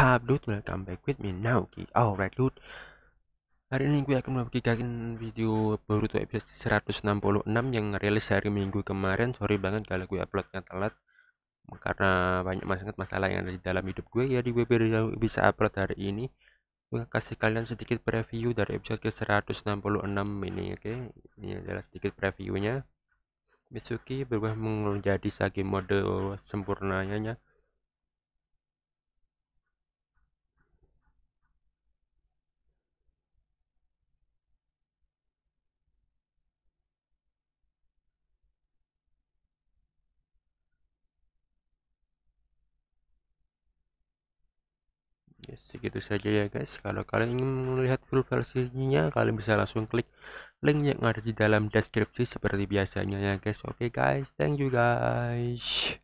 What's dude, welcome back with me now okay. Alright dude Hari ini gue akan membagikan video baru tuh episode 166 yang rilis hari minggu kemarin Sorry banget kalau gue uploadnya telat Karena banyak banget masalah yang ada di dalam hidup gue di gue bisa upload hari ini Gue kasih kalian sedikit preview dari episode ke 166 ini oke okay? Ini adalah sedikit previewnya Mitsuki berubah menjadi Sage mode sempurnanya ya, segitu saja ya guys kalau kalian ingin melihat full versinya kalian bisa langsung klik link yang ada di dalam deskripsi seperti biasanya ya guys oke okay guys thank you guys